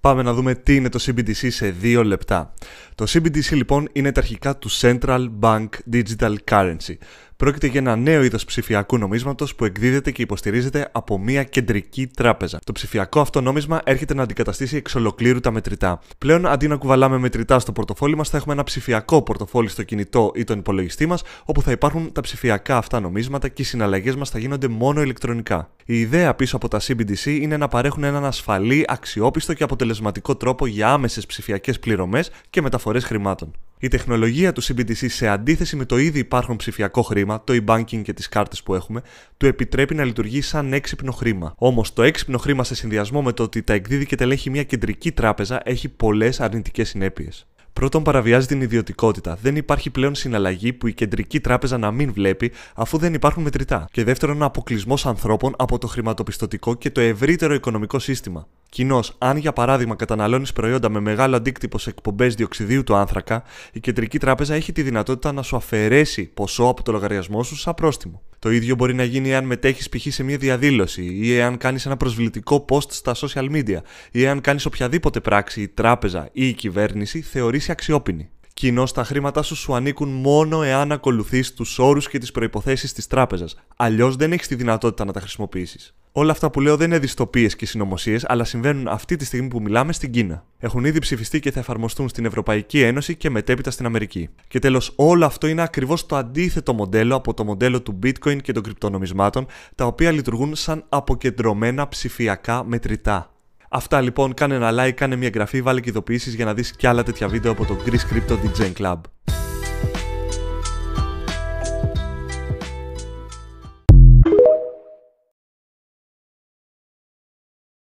Πάμε να δούμε τι είναι το CBDC σε δύο λεπτά. Το CBDC λοιπόν είναι τα αρχικά του Central Bank Digital Currency. Πρόκειται για ένα νέο είδος ψηφιακού νομίσματος που εκδίδεται και υποστηρίζεται από μια κεντρική τράπεζα. Το ψηφιακό αυτό νόμισμα έρχεται να αντικαταστήσει εξ ολοκλήρου τα μετρητά. Πλέον, αντί να κουβαλάμε μετρητά στο πορτοφόλι μας, θα έχουμε ένα ψηφιακό πορτοφόλι στο κινητό ή τον υπολογιστή μας, όπου θα υπάρχουν τα ψηφιακά αυτά νομίσματα και οι συναλλαγές μας θα γίνονται μόνο ηλεκτρονικά. Η ιδέα πίσω από τα CBDC είναι να παρέχουν έναν ασφαλή, αξιόπιστο και αποτελεσματικό τρόπο για άμεσες ψηφιακές πληρωμές και μεταφορές χρημάτων. Η τεχνολογία του CBDC, σε αντίθεση με το ήδη υπάρχον ψηφιακό χρήμα, το e-banking και τις κάρτες που έχουμε, του επιτρέπει να λειτουργεί σαν έξυπνο χρήμα. Όμως το έξυπνο χρήμα σε συνδυασμό με το ότι τα εκδίδει και τελέχει μια κεντρική τράπεζα έχει πολλές αρνητικές συνέπειες. Πρώτον, παραβιάζει την ιδιωτικότητα. Δεν υπάρχει πλέον συναλλαγή που η κεντρική τράπεζα να μην βλέπει, αφού δεν υπάρχουν μετρητά. Και δεύτερον, αποκλεισμό ανθρώπων από το χρηματοπιστωτικό και το ευρύτερο οικονομικό σύστημα. Κοινώς, αν για παράδειγμα καταναλώνεις προϊόντα με μεγάλο αντίκτυπο σε εκπομπές διοξιδίου του άνθρακα, η κεντρική τράπεζα έχει τη δυνατότητα να σου αφαιρέσει ποσό από το λογαριασμό σου σαν πρόστιμο. Το ίδιο μπορεί να γίνει εάν μετέχεις π.χ. σε μια διαδήλωση ή εάν κάνεις ένα προσβλητικό post στα social media ή εάν κάνεις οποιαδήποτε πράξη η τράπεζα ή η κυβέρνηση θεωρήσει αξιόπινη. Κοινώς τα χρήματά σου σου ανήκουν μόνο εάν ακολουθείς τους όρους και τις προποθέσει της τράπεζας. Αλλιώς δεν έχεις τη δυνατότητα να τα χρησιμοποιήσεις. Όλα αυτά που λέω δεν είναι δυστοπίες και συνωμοσίες, αλλά συμβαίνουν αυτή τη στιγμή που μιλάμε στην Κίνα. Έχουν ήδη ψηφιστεί και θα εφαρμοστούν στην Ευρωπαϊκή Ένωση και μετέπειτα στην Αμερική. Και τέλος, όλο αυτό είναι ακριβώς το αντίθετο μοντέλο από το μοντέλο του bitcoin και των κρυπτονομισμάτων, τα οποία λειτουργούν σαν αποκεντρωμένα ψηφιακά μετρητά. Αυτά λοιπόν, κάνε ένα like, κάνε μια εγγραφή, βάλε και ειδοποιήσεις για να δεις κι άλλα τέτοια βίντεο από το Greece Crypto DJ Club.